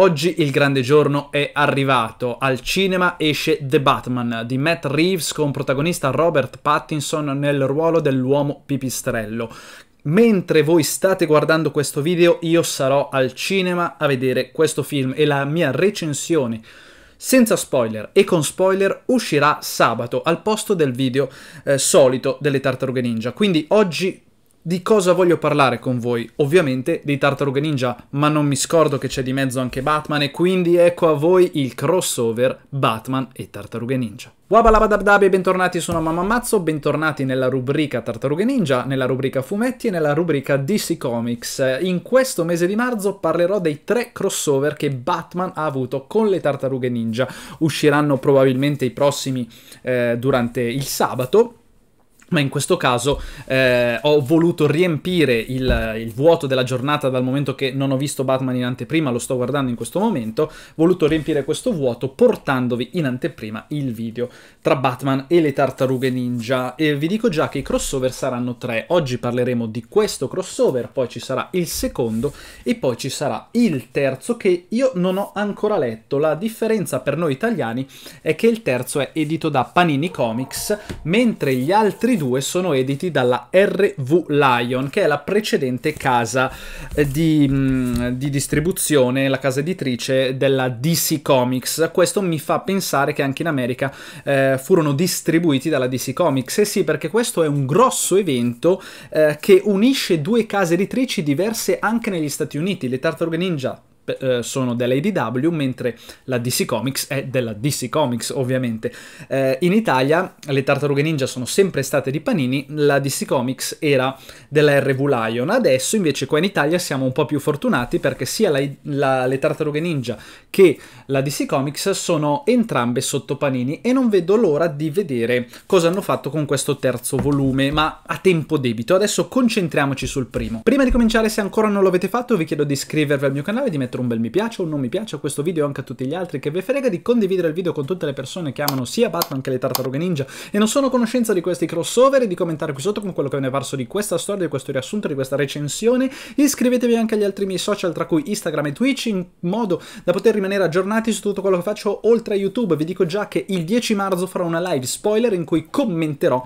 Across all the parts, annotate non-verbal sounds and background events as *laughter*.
Oggi il grande giorno è arrivato. Al cinema esce The Batman di Matt Reeves con protagonista Robert Pattinson nel ruolo dell'uomo pipistrello. Mentre voi state guardando questo video io sarò al cinema a vedere questo film e la mia recensione senza spoiler e con spoiler uscirà sabato al posto del video eh, solito delle tartarughe ninja. Quindi oggi di cosa voglio parlare con voi. Ovviamente dei Tartarughe Ninja, ma non mi scordo che c'è di mezzo anche Batman e quindi ecco a voi il crossover Batman e Tartarughe Ninja. Wabalabadabdabi e bentornati su Mamma Mazzo, bentornati nella rubrica Tartarughe Ninja, nella rubrica Fumetti e nella rubrica DC Comics. In questo mese di marzo parlerò dei tre crossover che Batman ha avuto con le Tartarughe Ninja. Usciranno probabilmente i prossimi eh, durante il sabato ma in questo caso eh, ho voluto riempire il, il, vuoto della giornata dal momento che non ho visto Batman in anteprima, lo sto guardando in questo momento, ho voluto riempire questo vuoto portandovi in anteprima il video tra Batman e le tartarughe ninja e vi dico già che i crossover saranno tre, oggi parleremo di questo crossover, poi ci sarà il secondo e poi ci sarà il terzo che io non ho ancora letto, la differenza per noi italiani è che il terzo è edito da Panini Comics mentre gli altri due sono editi dalla RV Lion, che è la precedente casa eh, di, mm, di distribuzione, la casa editrice della DC Comics. Questo mi fa pensare che anche in America eh, furono distribuiti dalla DC Comics. E eh sì, perché questo è un grosso evento eh, che unisce due case editrici diverse anche negli Stati Uniti. Le Tartarughe Ninja eh, sono della dell'ADW, mentre la DC Comics è della DC Comics, ovviamente. Eh, in Italia le tartarughe ninja sono sempre state di Panini, la DC Comics era della RV Lion. Adesso invece qua in Italia siamo un po' più fortunati perché sia la, la, le tartarughe ninja che la DC Comics sono entrambe sotto Panini e non vedo l'ora di vedere cosa hanno fatto con questo terzo volume, ma a tempo debito. Adesso concentriamoci sul primo. Prima di cominciare, se ancora non lo avete fatto, vi chiedo di iscrivervi al mio canale e di mettere mettere un bel mi piace o un non mi piace a questo video e anche a tutti gli altri che vi frega di condividere il video con tutte le persone che amano sia Batman che le tartarughe ninja e non sono a conoscenza di questi crossover e di commentare qui sotto con quello che ne è parso di questa storia, di questo riassunto, di questa recensione. Iscrivetevi anche agli altri miei social tra cui Instagram e Twitch in modo da poter rimanere aggiornati su tutto quello che faccio oltre a YouTube. Vi dico già che il 10 marzo farò una live spoiler in cui commenterò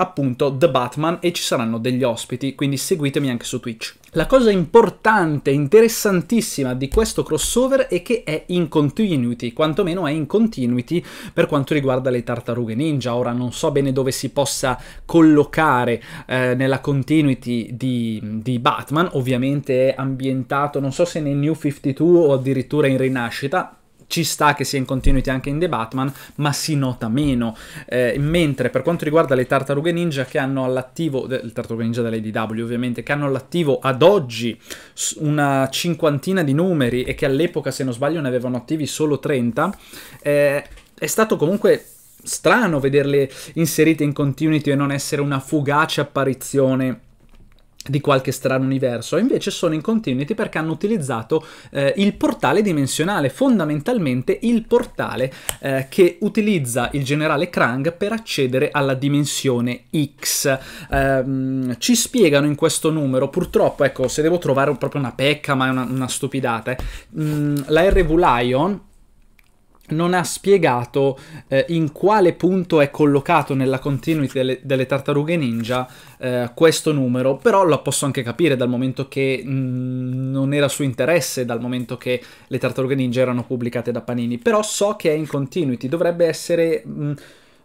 appunto The Batman e ci saranno degli ospiti, quindi seguitemi anche su Twitch. La cosa importante, interessantissima di questo crossover è che è in continuity, quantomeno è in continuity per quanto riguarda le tartarughe ninja. Ora non so bene dove si possa collocare eh, nella continuity di, di, Batman, ovviamente è ambientato, non so se nel New 52 o addirittura in rinascita, ci sta che sia in continuity anche in The Batman, ma si nota meno. Eh, mentre per quanto riguarda le tartarughe ninja che hanno all'attivo, le tartarughe ninja della dell'ADW ovviamente, che hanno all'attivo ad oggi una cinquantina di numeri e che all'epoca se non sbaglio ne avevano attivi solo 30, eh, è stato comunque strano vederle inserite in continuity e non essere una fugace apparizione di qualche strano universo, invece sono in continuity perché hanno utilizzato eh, il portale dimensionale, fondamentalmente il portale eh, che utilizza il generale Krang per accedere alla dimensione X. Eh, ci spiegano in questo numero, purtroppo, ecco, se devo trovare proprio una pecca, ma è una, una stupidata, mh, eh. mm, la RV Lion non ha spiegato eh, in quale punto è collocato nella continuity delle, delle tartarughe ninja eh, questo numero, però lo posso anche capire dal momento che mh, mm, non era suo interesse, dal momento che le tartarughe ninja erano pubblicate da Panini, però so che è in continuity, dovrebbe essere mh, mm,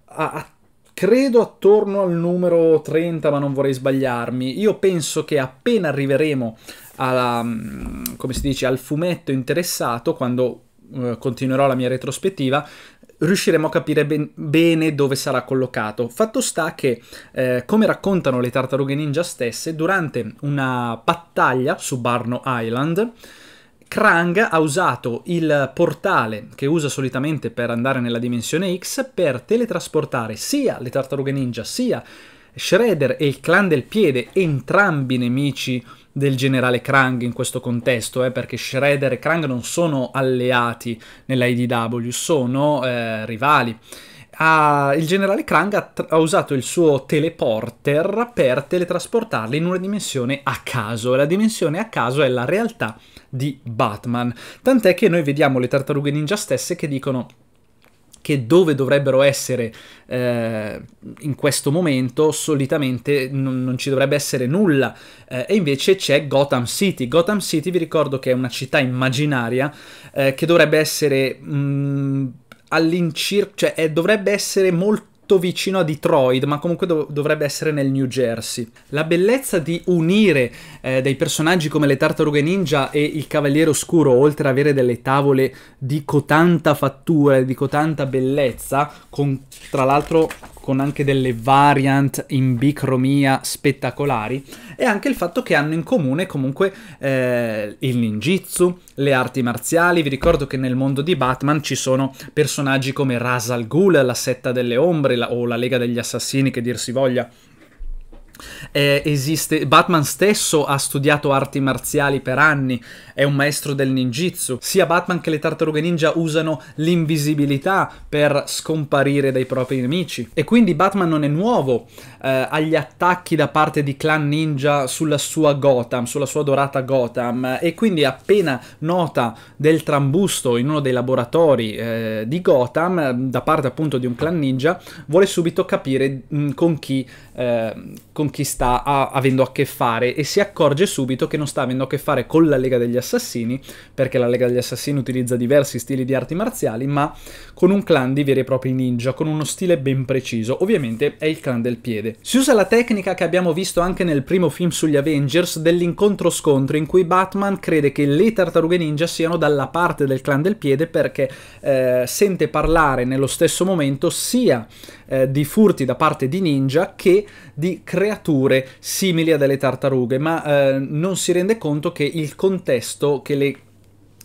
a, a, credo attorno al numero 30, ma non vorrei sbagliarmi. Io penso che appena arriveremo alla, mm, come si dice, al fumetto interessato, quando eh, continuerò la mia retrospettiva, riusciremo a capire ben, bene dove sarà collocato. Fatto sta che, eh, come raccontano le tartarughe ninja stesse, durante una battaglia su Barno Island, Krang ha usato il portale che usa solitamente per andare nella dimensione X per teletrasportare sia le tartarughe ninja sia Shredder e il clan del piede, entrambi nemici del generale Krang in questo contesto, eh, perché Shredder e Krang non sono alleati nella IDW, sono eh, rivali. Ha, il generale Krang ha, ha, usato il suo teleporter per teletrasportarli in una dimensione a caso. e La dimensione a caso è la realtà di Batman. Tant'è che noi vediamo le tartarughe ninja stesse che dicono che dove dovrebbero essere eh, in questo momento solitamente non, non ci dovrebbe essere nulla eh, e invece c'è Gotham City. Gotham City vi ricordo che è una città immaginaria eh, che dovrebbe essere mm, all'incirca, cioè è, dovrebbe essere molto vicino a Detroit, ma comunque dov- dovrebbe essere nel New Jersey. La bellezza di unire eh, dei personaggi come le tartarughe ninja e il Cavaliere Oscuro, oltre ad avere delle tavole di cotanta fattura e di cotanta bellezza, con tra l'altro con anche delle variant in bicromia spettacolari, e anche il fatto che hanno in comune comunque eh, il ninjitsu, le arti marziali. Vi ricordo che nel mondo di Batman ci sono personaggi come Ras al Ghul, la setta delle ombre la, o la Lega degli Assassini, che dir si voglia eh, esiste, Batman stesso ha studiato arti marziali per anni, è un maestro del ninjitsu. Sia Batman che le tartarughe ninja usano l'invisibilità per scomparire dai propri nemici. E quindi Batman non è nuovo eh, agli attacchi da parte di clan ninja sulla sua Gotham, sulla sua dorata Gotham. E quindi appena nota del trambusto in uno dei laboratori eh, di Gotham, da parte appunto di un clan ninja, vuole subito capire mh, mm, con chi Ehm, con chi sta a, avendo a che fare e si accorge subito che non sta avendo a che fare con la Lega degli Assassini, perché la Lega degli Assassini utilizza diversi stili di arti marziali, ma con un clan di veri e propri ninja, con uno stile ben preciso. Ovviamente è il clan del piede. Si usa la tecnica che abbiamo visto anche nel primo film sugli Avengers dell'incontro-scontro in cui Batman crede che le tartarughe ninja siano dalla parte del clan del piede perché eh, sente parlare nello stesso momento sia eh, di furti da parte di ninja che di creature simili a delle tartarughe, ma eh, non si rende conto che il contesto che le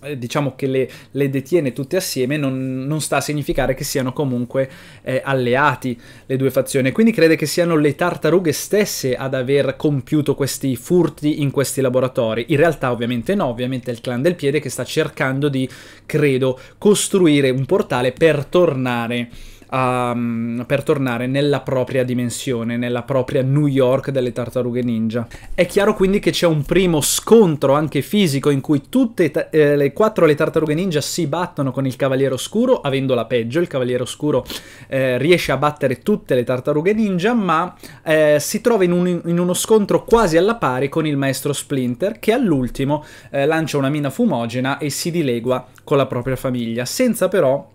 eh, diciamo che le, le, detiene tutte assieme non, non, sta a significare che siano comunque eh, alleati le due fazioni quindi crede che siano le tartarughe stesse ad aver compiuto questi furti in questi laboratori in realtà ovviamente no ovviamente è il clan del piede che sta cercando di credo costruire un portale per tornare um, per tornare nella propria dimensione, nella propria New York delle tartarughe ninja. È chiaro quindi che c'è un primo scontro anche fisico in cui tutte eh, le quattro le tartarughe ninja si battono con il Cavaliere Oscuro, avendo la peggio, il Cavaliere Oscuro eh, riesce a battere tutte le tartarughe ninja, ma eh, si trova in, un, in, uno scontro quasi alla pari con il maestro Splinter che all'ultimo eh, lancia una mina fumogena e si dilegua con la propria famiglia, senza però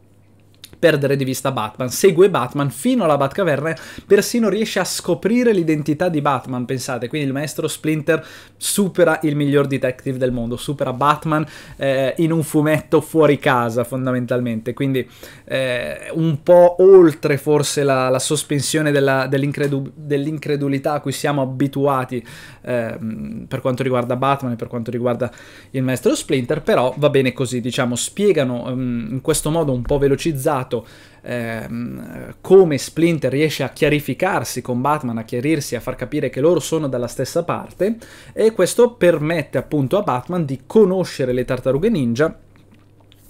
perdere di vista Batman, segue Batman fino alla Batcaverna, persino riesce a scoprire l'identità di Batman, pensate, quindi il maestro Splinter supera il miglior detective del mondo, supera Batman eh, in un fumetto fuori casa fondamentalmente, quindi eh, un po' oltre forse la, la sospensione dell'incredulità dell dell a cui siamo abituati eh, per quanto riguarda Batman e per quanto riguarda il maestro Splinter, però va bene così, diciamo, spiegano um, in questo modo un po' velocizzato lato ehm, come Splinter riesce a chiarificarsi con Batman, a chiarirsi, a far capire che loro sono dalla stessa parte e questo permette appunto a Batman di conoscere le tartarughe ninja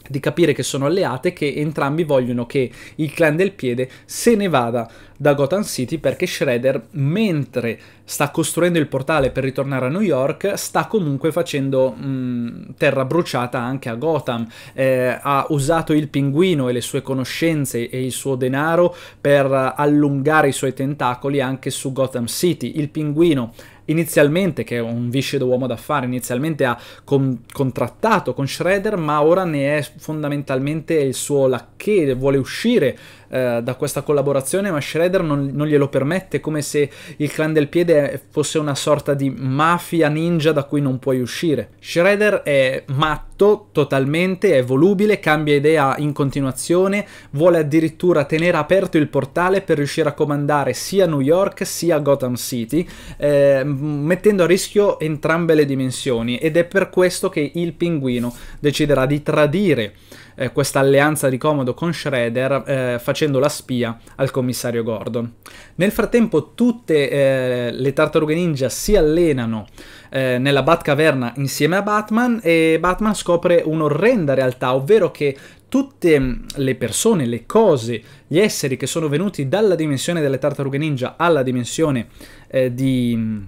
di capire che sono alleate che entrambi vogliono che il clan del piede se ne vada da Gotham City perché Shredder mentre sta costruendo il portale per ritornare a New York sta comunque facendo mh, terra bruciata anche a Gotham eh, ha usato il pinguino e le sue conoscenze e il suo denaro per allungare i suoi tentacoli anche su Gotham City il pinguino inizialmente, che è un viscido uomo d'affari, inizialmente ha con contrattato con Shredder, ma ora ne è fondamentalmente il suo lacchè, vuole uscire eh, da questa collaborazione, ma Shredder non, non, glielo permette, come se il clan del piede fosse una sorta di mafia ninja da cui non puoi uscire. Shredder è matto adatto totalmente, è volubile, cambia idea in continuazione, vuole addirittura tenere aperto il portale per riuscire a comandare sia New York sia Gotham City, eh, mettendo a rischio entrambe le dimensioni ed è per questo che il pinguino deciderà di tradire eh, questa alleanza di comodo con Shredder eh, facendo la spia al commissario Gordon. Nel frattempo tutte eh, le tartarughe ninja si allenano eh, nella Batcaverna insieme a Batman e Batman scopre un'orrenda realtà, ovvero che tutte mm, le persone, le cose, gli esseri che sono venuti dalla dimensione delle tartarughe ninja alla dimensione eh, di mm,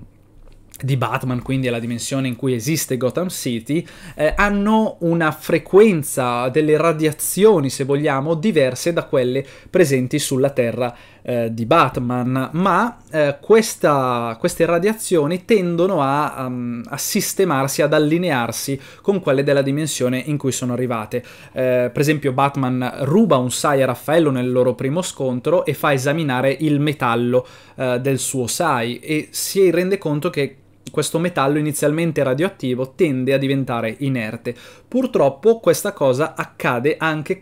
di Batman, quindi alla dimensione in cui esiste Gotham City, eh, hanno una frequenza delle radiazioni, se vogliamo, diverse da quelle presenti sulla Terra eh, di Batman, ma eh, questa, queste radiazioni tendono a, um, a, sistemarsi, ad allinearsi con quelle della dimensione in cui sono arrivate. Eh, per esempio Batman ruba un sai a Raffaello nel loro primo scontro e fa esaminare il metallo eh, del suo sai e si rende conto che questo metallo inizialmente radioattivo tende a diventare inerte. Purtroppo questa cosa anche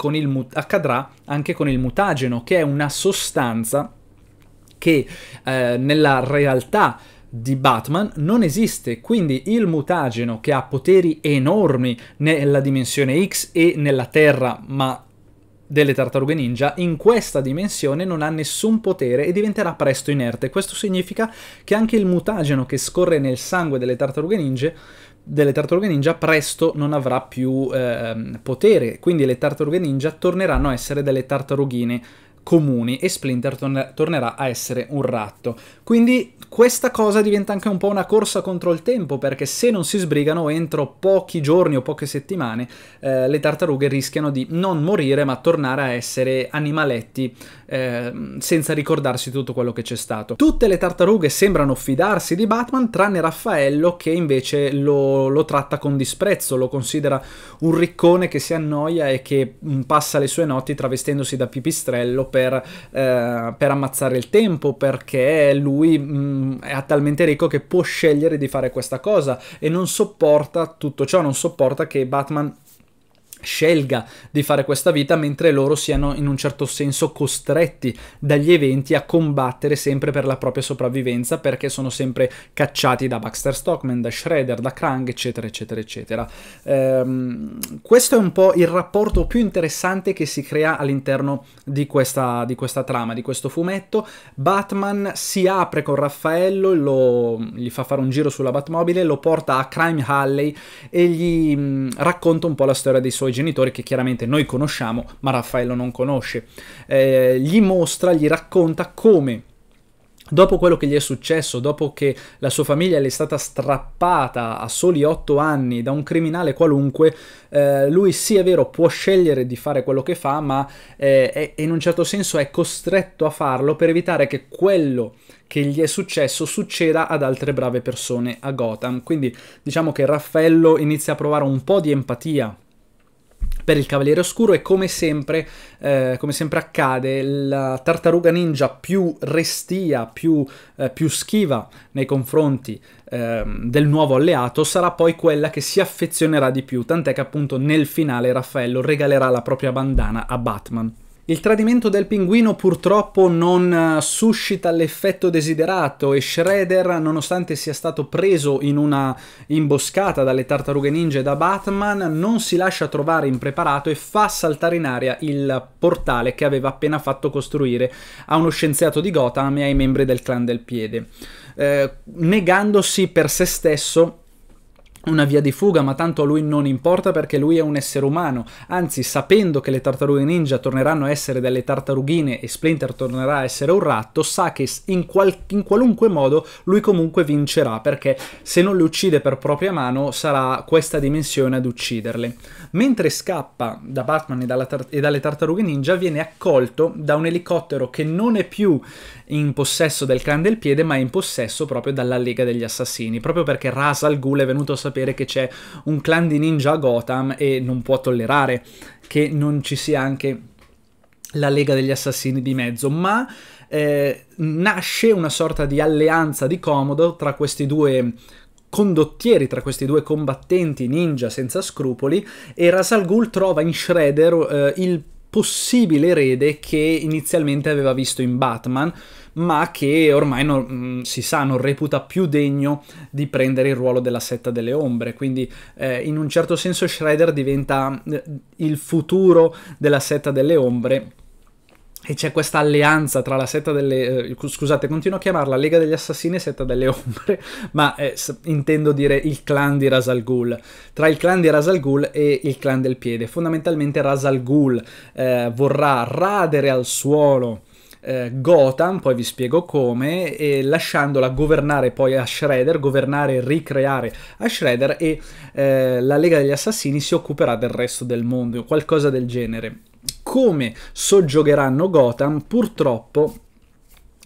accadrà anche con il mutageno, che è una sostanza che eh, nella realtà di Batman non esiste, quindi il mutageno che ha poteri enormi nella dimensione X e nella Terra, ma delle tartarughe ninja in questa dimensione non ha nessun potere e diventerà presto inerte. Questo significa che anche il mutageno che scorre nel sangue delle tartarughe ninja delle tartarughe ninja presto non avrà più eh, potere, quindi le tartarughe ninja torneranno a essere delle tartarughine comuni e Splinter torner- tornerà a essere un ratto. Quindi questa cosa diventa anche un po' una corsa contro il tempo, perché se non si sbrigano entro pochi giorni o poche settimane eh, le tartarughe rischiano di non morire ma tornare a essere animaletti eh, senza ricordarsi tutto quello che c'è stato. Tutte le tartarughe sembrano fidarsi di Batman, tranne Raffaello che invece lo, lo tratta con disprezzo, lo considera un riccone che si annoia e che mm, passa le sue notti travestendosi da pipistrello per, eh, per ammazzare il tempo, perché lui mh, mm, è talmente ricco che può scegliere di fare questa cosa e non sopporta tutto ciò, non sopporta che Batman scelga di fare questa vita mentre loro siano in un certo senso costretti dagli eventi a combattere sempre per la propria sopravvivenza perché sono sempre cacciati da Baxter Stockman, da Shredder, da Krang eccetera eccetera eccetera. Ehm, questo è un po' il rapporto più interessante che si crea all'interno di questa, di questa trama, di questo fumetto. Batman si apre con Raffaello, lo, gli fa fare un giro sulla Batmobile, lo porta a Crime Alley e gli mh, mm, racconta un po' la storia dei suoi genitori che chiaramente noi conosciamo ma Raffaello non conosce. Eh, gli mostra, gli racconta come Dopo quello che gli è successo, dopo che la sua famiglia le è stata strappata a soli otto anni da un criminale qualunque, eh, lui sì è vero può scegliere di fare quello che fa, ma eh, è, in un certo senso è costretto a farlo per evitare che quello che gli è successo succeda ad altre brave persone a Gotham. Quindi diciamo che Raffaello inizia a provare un po' di empatia per il Cavaliere Oscuro e come sempre, eh, come sempre accade, la tartaruga ninja più restia, più, eh, più schiva nei confronti ehm, del nuovo alleato sarà poi quella che si affezionerà di più, tant'è che appunto nel finale Raffaello regalerà la propria bandana a Batman. Il tradimento del pinguino purtroppo non eh, suscita l'effetto desiderato e Shredder, nonostante sia stato preso in una imboscata dalle tartarughe ninja e da Batman, non si lascia trovare impreparato e fa saltare in aria il portale che aveva appena fatto costruire a uno scienziato di Gotham e ai membri del clan del piede, eh, negandosi per se stesso una via di fuga, ma tanto a lui non importa perché lui è un essere umano. Anzi, sapendo che le tartarughe ninja torneranno a essere delle tartarughine e Splinter tornerà a essere un ratto, sa che in, qual in qualunque modo lui comunque vincerà perché se non le uccide per propria mano sarà questa dimensione ad ucciderle. Mentre scappa da Batman e, e dalle tartarughe ninja, viene accolto da un elicottero che non è più in possesso del clan del piede, ma è in possesso proprio dalla Lega degli Assassini, proprio perché Ras al Ghul è venuto a sapere che c'è un clan di ninja a Gotham e non può tollerare che non ci sia anche la Lega degli Assassini di mezzo, ma eh, nasce una sorta di alleanza di comodo tra questi due condottieri tra questi due combattenti ninja senza scrupoli e Rasal Ghul trova in Shredder eh, il possibile erede che inizialmente aveva visto in Batman, ma che ormai non, mm, si sa non reputa più degno di prendere il ruolo della setta delle ombre. Quindi eh, in un certo senso Shredder diventa eh, il futuro della setta delle ombre e c'è questa alleanza tra la setta delle... Eh, scusate, continuo a chiamarla Lega degli Assassini e Setta delle Ombre, *laughs* ma eh, intendo dire il clan di Ras al Ghul. Tra il clan di Ras al Ghul e il clan del piede. Fondamentalmente Ras al Ghul eh, vorrà radere al suolo eh, Gotham, poi vi spiego come, e lasciandola governare poi a Shredder, governare e ricreare a Shredder e eh, la Lega degli Assassini si occuperà del resto del mondo, o qualcosa del genere come soggiogheranno Gotham, purtroppo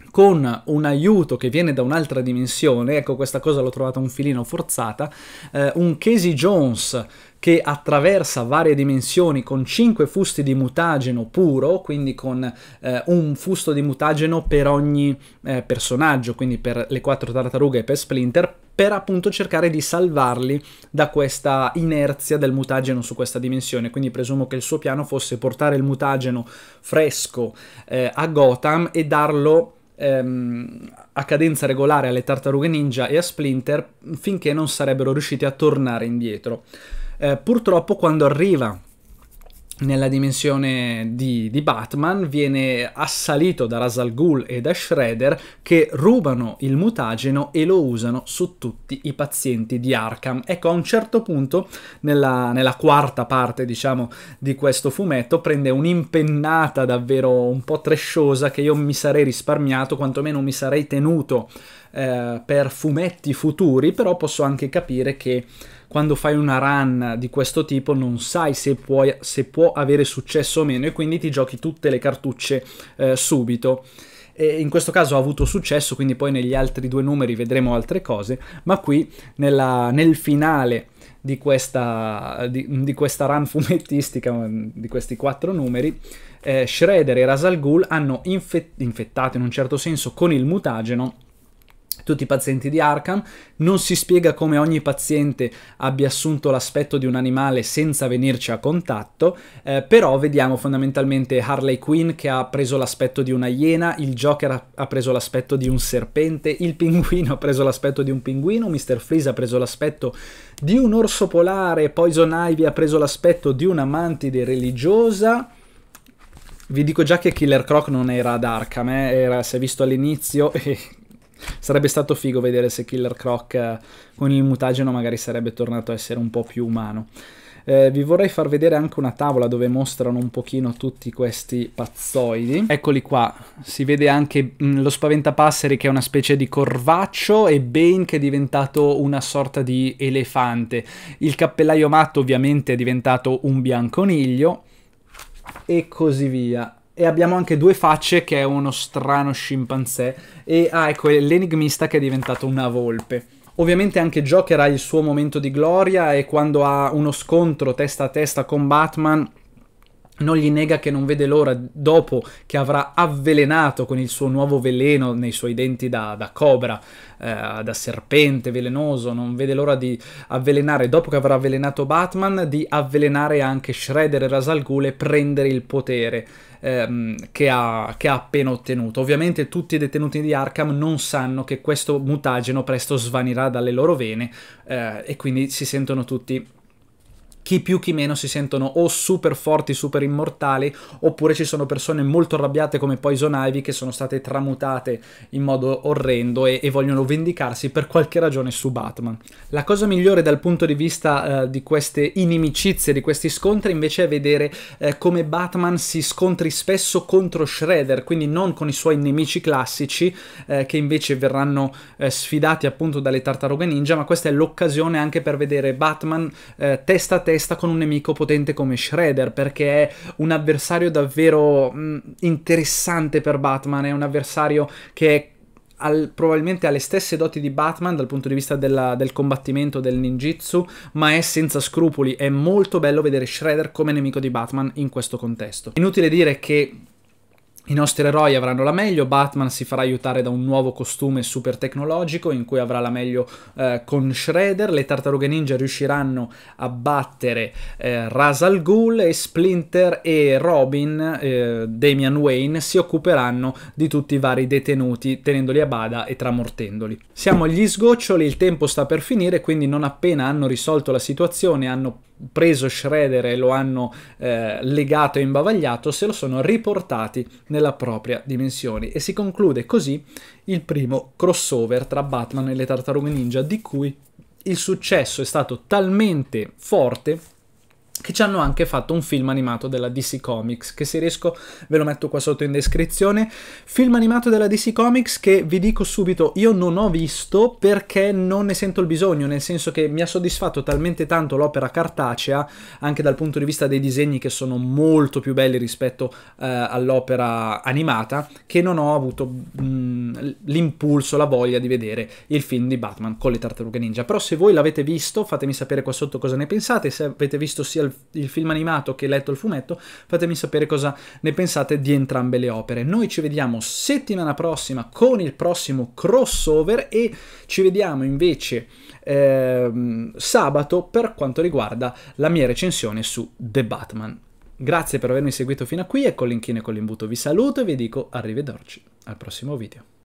con un aiuto che viene da un'altra dimensione, ecco questa cosa l'ho trovata un filino forzata, eh, un Casey Jones che attraversa varie dimensioni con 5 fusti di mutageno puro, quindi con eh, un fusto di mutageno per ogni eh, personaggio, quindi per le 4 tartarughe e per Splinter, per appunto cercare di salvarli da questa inerzia del mutageno su questa dimensione. Quindi presumo che il suo piano fosse portare il mutageno fresco eh, a Gotham e darlo ehm, a cadenza regolare alle tartarughe ninja e a Splinter finché non sarebbero riusciti a tornare indietro. Eh, purtroppo quando arriva nella dimensione di, di, Batman viene assalito da Rasal Ghul e da Shredder che rubano il mutageno e lo usano su tutti i pazienti di Arkham. Ecco, a un certo punto, nella, nella quarta parte, diciamo, di questo fumetto, prende un'impennata davvero un po' tresciosa che io mi sarei risparmiato, quantomeno mi sarei tenuto eh, per fumetti futuri, però posso anche capire che quando fai una run di questo tipo non sai se, puoi, se può avere successo o meno e quindi ti giochi tutte le cartucce eh, subito. E in questo caso ha avuto successo, quindi poi negli altri due numeri vedremo altre cose, ma qui nella, nel finale di questa, di, di questa, run fumettistica, mm, di questi quattro numeri, eh, Shredder e Rasal Ghul hanno infettato in un certo senso con il mutageno tutti i pazienti di Arkham, non si spiega come ogni paziente abbia assunto l'aspetto di un animale senza venirci a contatto, eh, però vediamo fondamentalmente Harley Quinn che ha preso l'aspetto di una iena, il Joker ha, ha preso l'aspetto di un serpente, il pinguino *laughs* ha preso l'aspetto di un pinguino, Mr. Freeze ha preso l'aspetto di un orso polare, Poison Ivy ha preso l'aspetto di una mantide religiosa. Vi dico già che Killer Croc non era ad Arkham, eh? era, si è visto all'inizio *laughs* e Sarebbe stato figo vedere se Killer Croc eh, con il mutageno magari sarebbe tornato a essere un po' più umano. Eh, vi vorrei far vedere anche una tavola dove mostrano un pochino tutti questi pazzoidi. Eccoli qua, si vede anche mh, mm, lo spaventapasseri che è una specie di corvaccio e Bane che è diventato una sorta di elefante. Il cappellaio matto ovviamente è diventato un bianconiglio e così via e abbiamo anche due facce che è uno strano scimpanzé e ah ecco l'enigmista che è diventato una volpe. Ovviamente anche Joker ha il suo momento di gloria e quando ha uno scontro testa a testa con Batman non gli nega che non vede l'ora dopo che avrà avvelenato con il suo nuovo veleno nei suoi denti da, da cobra, eh, da serpente velenoso, non vede l'ora di avvelenare, dopo che avrà avvelenato Batman, di avvelenare anche Shredder e Rasalgul e prendere il potere ehm, che, ha, che ha appena ottenuto. Ovviamente tutti i detenuti di Arkham non sanno che questo mutageno presto svanirà dalle loro vene eh, e quindi si sentono tutti chi più chi meno si sentono o super forti, super immortali, oppure ci sono persone molto arrabbiate come Poison Ivy che sono state tramutate in modo orrendo e, e vogliono vendicarsi per qualche ragione su Batman. La cosa migliore dal punto di vista eh, di queste inimicizie, di questi scontri, invece è vedere eh, come Batman si scontri spesso contro Shredder, quindi non con i suoi nemici classici eh, che invece verranno eh, sfidati appunto dalle tartarughe ninja, ma questa è l'occasione anche per vedere Batman eh, testa a testa testa con un nemico potente come Shredder, perché è un avversario davvero mh, mm, interessante per Batman, è un avversario che è al, probabilmente ha le stesse doti di Batman dal punto di vista della, del combattimento del ninjutsu, ma è senza scrupoli. È molto bello vedere Shredder come nemico di Batman in questo contesto. Inutile dire che i nostri eroi avranno la meglio, Batman si farà aiutare da un nuovo costume super tecnologico in cui avrà la meglio eh, con Shredder, le tartarughe ninja riusciranno a battere eh, Rasal Ghul e Splinter e Robin, eh, Damian Wayne, si occuperanno di tutti i vari detenuti tenendoli a bada e tramortendoli. Siamo agli sgoccioli, il tempo sta per finire, quindi non appena hanno risolto la situazione, hanno preso Shredder e lo hanno eh, legato e imbavagliato, se lo sono riportati nella propria dimensione. E si conclude così il primo crossover tra Batman e le tartarughe ninja, di cui il successo è stato talmente forte che ci hanno anche fatto un film animato della DC Comics, che se riesco ve lo metto qua sotto in descrizione. Film animato della DC Comics che vi dico subito io non ho visto perché non ne sento il bisogno, nel senso che mi ha soddisfatto talmente tanto l'opera cartacea, anche dal punto di vista dei disegni che sono molto più belli rispetto eh, all'opera animata, che non ho avuto mh, mm, l'impulso, la voglia di vedere il film di Batman con le tartarughe ninja. Però se voi l'avete visto, fatemi sapere qua sotto cosa ne pensate, se avete visto sia il, il film animato che letto il fumetto, fatemi sapere cosa ne pensate di entrambe le opere. Noi ci vediamo settimana prossima con il prossimo crossover e ci vediamo invece eh, sabato per quanto riguarda la mia recensione su The Batman. Grazie per avermi seguito fino a qui e con l'inchino e con l'imbuto vi saluto e vi dico arrivederci al prossimo video.